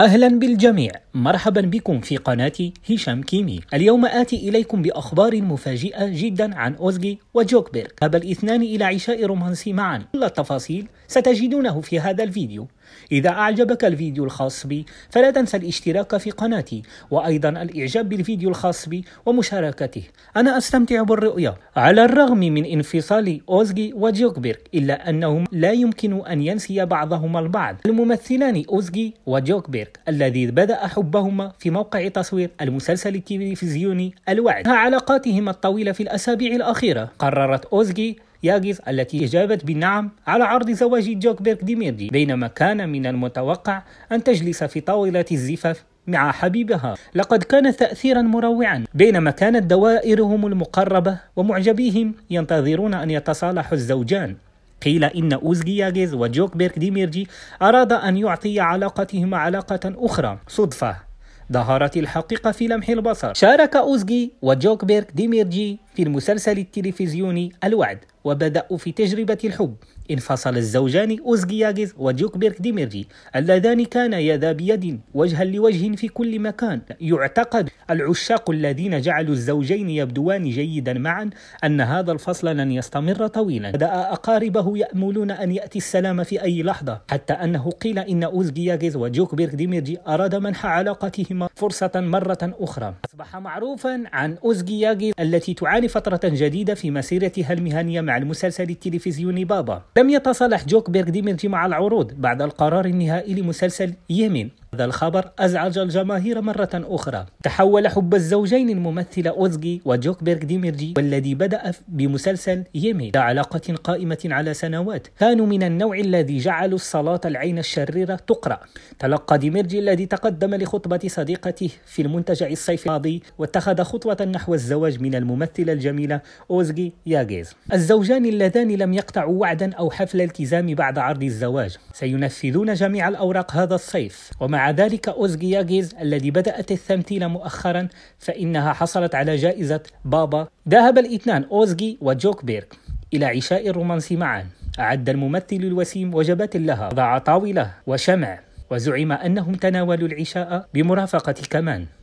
أهلا بالجميع مرحبا بكم في قناة هشام كيمي اليوم آتي إليكم بأخبار مفاجئة جدا عن أوزجي وجوكبيرغ ذهب الاثنان إلى عشاء رومانسي معا كل التفاصيل ستجدونه في هذا الفيديو إذا أعجبك الفيديو الخاص بي فلا تنسى الاشتراك في قناتي وأيضا الإعجاب بالفيديو الخاص بي ومشاركته أنا أستمتع بالرؤية على الرغم من انفصال أوزجي وجوكبيرغ إلا أنهم لا يمكن أن ينسي بعضهما البعض الممثلان أوزجي وجوكبيرغ الذي بدأ حبهما في موقع تصوير المسلسل التلفزيوني الوعد علاقاتهما الطويلة في الأسابيع الأخيرة قررت أوزجي ياغيز التي أجابت بالنعم على عرض زواج جوك بيرك ديميردي بينما كان من المتوقع أن تجلس في طاولة الزفاف مع حبيبها لقد كان تأثيرا مروعا بينما كانت دوائرهم المقربة ومعجبيهم ينتظرون أن يتصالح الزوجان قيل إن أوزجياجيز وجوك بيرك ديميرجي أراد أن يعطي علاقتهما علاقة أخرى صدفة ظهرت الحقيقة في لمح البصر شارك أوزجي وجوك بيرك ديميرجي في المسلسل التلفزيوني الوعد وبدأوا في تجربة الحب انفصل الزوجان أوزجياجز وديوك بيرك ديميرجي اللذان كانا يدا بيد وجها لوجه في كل مكان يعتقد العشاق الذين جعلوا الزوجين يبدوان جيدا معا أن هذا الفصل لن يستمر طويلا بدأ أقاربه يأملون أن يأتي السلام في أي لحظة حتى أنه قيل إن أوزجياجز وديوك بيرك ديميرجي أراد منح علاقتهما فرصة مرة أخرى أصبح معروفا عن أوزجياجز التي تعاني فترة جديدة في مسيرتها المهنية مع مع المسلسل التلفزيوني بابا لم يتصالح جوك بيرغ ديمنتي مع العروض بعد القرار النهائي لمسلسل يمين هذا الخبر أزعج الجماهير مرة أخرى تحول حب الزوجين الممثلة أوزجي وجوكبيرغ ديميرجي والذي بدأ بمسلسل يمي علاقة قائمة على سنوات كانوا من النوع الذي جعلوا الصلاة العين الشريرة تقرأ تلقى ديميرجي الذي تقدم لخطبة صديقته في المنتجع الصيفي الماضي واتخذ خطوة نحو الزواج من الممثلة الجميلة أوزجي ياغيز الزوجان اللذان لم يقطعوا وعدا أو حفل التزام بعد عرض الزواج سينفذون جميع الأوراق هذا الصيف ومع ذلك أوزجياجيز الذي بدأت التمثيل مؤخرا فإنها حصلت على جائزة بابا ذهب الاثنان أوزجي وجوك بيرك إلى عشاء الرومانس معا أعد الممثل الوسيم وجبات لها وضع طاولة وشمع وزعم أنهم تناولوا العشاء بمرافقة كمان